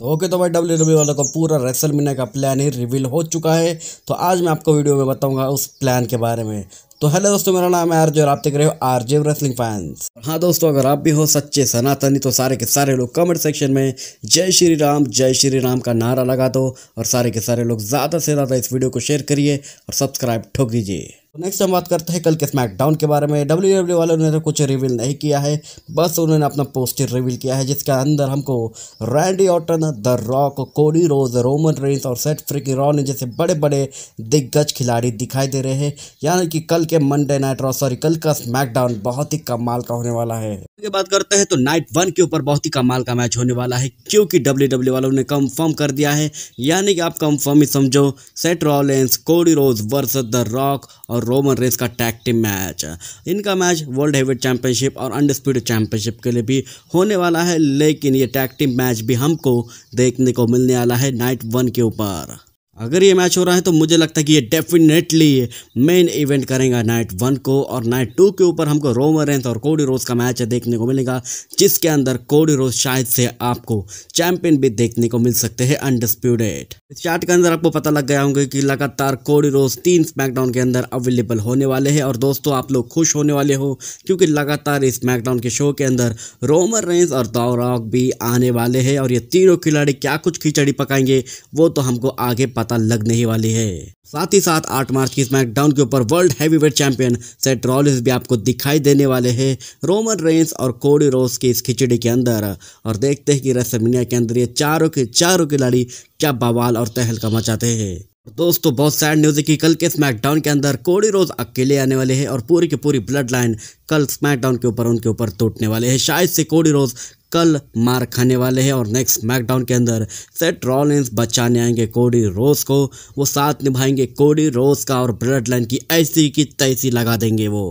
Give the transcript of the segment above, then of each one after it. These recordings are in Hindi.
तो ओके तो भाई डब्ल्यू डब्ल्यू वाला का पूरा रेसल मिलने का प्लान ही रिवील हो चुका है तो आज मैं आपको वीडियो में बताऊंगा उस प्लान के बारे में तो हेलो दोस्तों मेरा नाम है आरजे और आप देख रहे हो आरजे रेसलिंग फैंस हाँ दोस्तों अगर आप भी हो सच्चे सनातनी तो सारे के सारे लोग कमेंट सेक्शन में जय श्री राम जय श्री राम का नारा लगा दो और सारे के सारे लोग ज़्यादा से ज़्यादा इस वीडियो को शेयर करिए और सब्सक्राइब ठोक दीजिए नेक्स्ट तो हम बात करते हैं कल के स्मैकडाउन के बारे में डब्ल्यू डब्ल्यू e वालों ने तो कुछ रिवील नहीं किया है बस उन्होंने अपना पोस्टर रिवील किया है जिसके अंदर हमको Randy Orton the Rock Cody Rhodes Roman Reigns और सेट फ्रिक रॉन जैसे बड़े बड़े दिग्गज खिलाड़ी दिखाई दे रहे हैं यानी कि कल के मंडे नाइट रॉ सॉरी कल का स्मैकडाउन बहुत ही कमाल का होने वाला है बात करते हैं तो नाइट वन के ऊपर बहुत ही कमाल का मैच होने वाला है क्योंकि डब्ल्यू डब्ल्यू e वालों ने कंफर्म कर दिया है यानी कि आप कंफर्म ही समझो Seth Rollins Cody Rhodes versus the Rock और रोमन रेस का टैग टीम मैच इनका मैच वर्ल्ड हेवेट चैंपियनशिप और अनडिस्प्यूटेड चैंपियनशिप के लिए भी होने वाला है लेकिन ये टैग टीम मैच भी हमको देखने को मिलने वाला है नाइट वन के ऊपर अगर ये मैच हो रहा है तो मुझे लगता है कि ये डेफिनेटली मेन इवेंट करेगा नाइट वन को और नाइट टू के ऊपर हमको रोमर रेंथ और कोडी रोज का मैच देखने को मिलेगा जिसके अंदर कोडी रोज शायद से आपको चैंपियन भी देखने को मिल सकते हैं अनडिस्प्यूटेड इस चार्ट के अंदर आपको पता लग गया होंगे कि लगातार कोडी रोज तीन स्मैकडाउन के अंदर अवेलेबल होने वाले है और दोस्तों आप लोग खुश होने वाले हो क्योंकि लगातार इस स्मैकडाउन के शो के अंदर रोमर रेंस और दौराक भी आने वाले है और ये तीनों खिलाड़ी क्या कुछ खिचड़ी पकाएंगे वो तो हमको आगे पता पता लगने ही वाली है साथ ही साथ 8 मार्च की स्मैकडाउन के ऊपर world heavyweight champion Seth Rollins भी आपको दिखाई देने वाले हैं रोमन रेंस और कोडी रोस की इस खिचड़ी के अंदर और देखते हैं कि रसमिनिया के अंदर ये चारों के चारों खिलाड़ी क्या बवाल और तहलका मचाते हैं दोस्तों बहुत सैड न्यूज है कि कल के स्मैकडाउन के अंदर कोडी रोज अकेले आने वाले हैं और पूरी की पूरी ब्लड लाइन कल स्मैकडाउन के ऊपर उनके ऊपर टूटने वाले हैं शायद से कोडी रोज कल मार खाने वाले हैं और नेक्स्ट स्मैकडाउन के अंदर सेट रॉलिंस बचाने आएंगे कोडी रोज को वो साथ निभाएंगे कोडी रोज का और ब्लड लाइन की ऐसी की तैसी लगा देंगे वो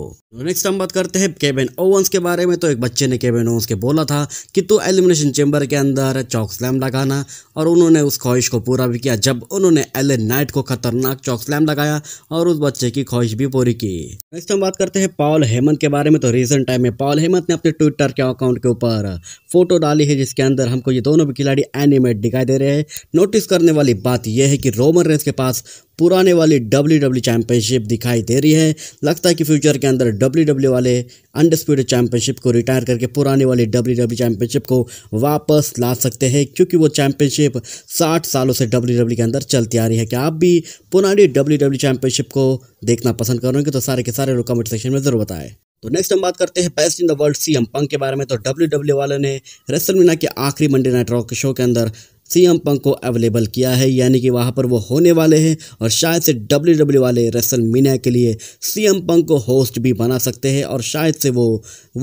नेक्स्ट हम बात करते हैं केबिन ओवंस के बारे में तो एक बच्चे ने केबिन ओवंस के बोला था कि तू एलिमिनेशन चेंबर के अंदर चौक स्लैम लगाना और उन्होंने उस ख्वाहिश को पूरा भी किया जब उन्होंने एल नाइट को खतरनाक चौक स्लैम लगाया और उस बच्चे की ख्वाहिश भी पूरी की नेक्स्ट हम बात करते हैं पॉल हेमन के बारे बारे में तो रिसेंट टाइम में पॉल हेमंत ने अपने ट्विटर के अकाउंट के ऊपर फोटो डाली है जिसके अंदर हमको ये दोनों भी खिलाड़ी एनिमेट दिखाई दे रहे हैं नोटिस करने वाली बात यह है कि रोमन रेंस के पास पुराने वाली डब्ल्यू डब्ल्यू चैंपियनशिप दिखाई दे रही है लगता है कि फ्यूचर के अंदर डब्ल्यू डब्ल्यू वाले अंडरस्पीड चैंपियनशिप को रिटायर करके पुराने वाली डब्ल्यू डब्ल्यू चैंपियनशिप को वापस ला सकते हैं क्योंकि वो चैंपियनशिप साठ सालों से डब्ल्यू डब्ल्यू के अंदर चलती आ रही है क्या आप भी पुरानी डब्ल्यू डब्ल्यू चैंपियनशिप को देखना पसंद करोगे तो सारे के सारे लोग कमेंट सेक्शन में ज़रूर बताएं तो नेक्स्ट हम बात करते हैं best in the world CM एम पंक के बारे में तो डब्ल्यू डब्ल्यू वाले ने रेसल मीना के आखिरी मंडे नाइट रॉक शो के अंदर सीएम पंक को अवेलेबल किया है यानी कि वहाँ पर वो होने वाले हैं और शायद से डब्ल्यू डब्ल्यू वाले रेसल मीना के लिए सीएम पंक को होस्ट भी बना सकते हैं और शायद से वो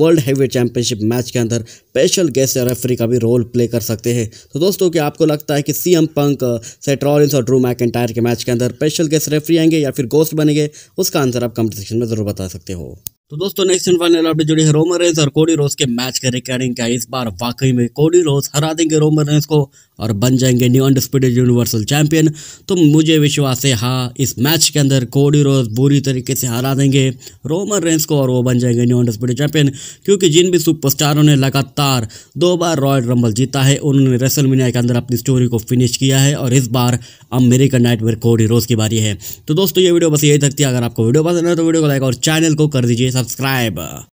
वर्ल्ड हैवी चैंपियनशिप मैच के अंदर स्पेशल गेस्ट रेफरी का भी रोल प्ले कर सकते हैं तो दोस्तों क्या आपको लगता है कि सीएम पंक सेट्रॉलिंस और ड्रू टायर के मैच के अंदर स्पेशल गेस्ट रेफरी आएंगे या फिर गोस्ट बनेंगे उसका आंसर आप कमेंट सेक्शन में ज़रूर बता सकते हो तो दोस्तों नेक्स्ट एंड फाइनल अपडेट जुड़ी है रोमन रेंस और कोडी रोज के मैच के रिकॉर्डिंग का इस बार वाकई में कोडी रोज हरा देंगे रोमन रेंस को और बन जाएंगे न्यू अनडिस्प्यूटेड यूनिवर्सल चैंपियन तो मुझे विश्वास है हाँ इस मैच के अंदर कोडी रोज बुरी तरीके से हरा देंगे रोमन रेंस को और वो बन जाएंगे न्यू अनडिस्प्यूटेड चैंपियन क्योंकि जिन भी सुपरस्टारों ने लगातार दो बार रॉयल रंबल जीता है उन्होंने रेसल मीनिया के अंदर अपनी स्टोरी को फिनिश किया है और इस बार अमेरिकन नाइट वेर कोडी रोज की बारी है तो दोस्तों ये वीडियो बस यही तक थी अगर आपको वीडियो पसंद है तो वीडियो को लाइक और चैनल को कर दीजिए subscriber